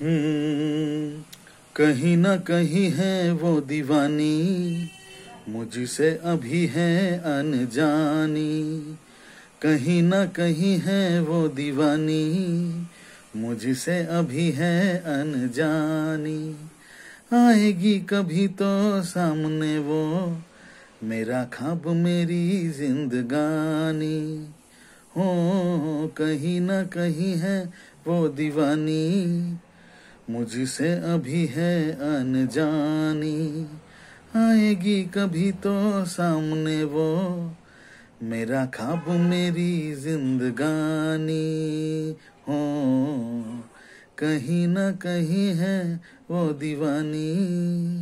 हम्म, कहीं ना कहीं है वो दीवानी मुझसे अभी है अनजानी कहीं ना कहीं है वो दीवानी मुझसे अभी है अनजानी आएगी कभी तो सामने वो मेरा खाब मेरी जिंदगानी हो कहीं ना कहीं है वो दीवानी मुझसे अभी है अनजानी आएगी कभी तो सामने वो मेरा खाब मेरी जिंदगानी हो कहीं ना कहीं है वो दीवानी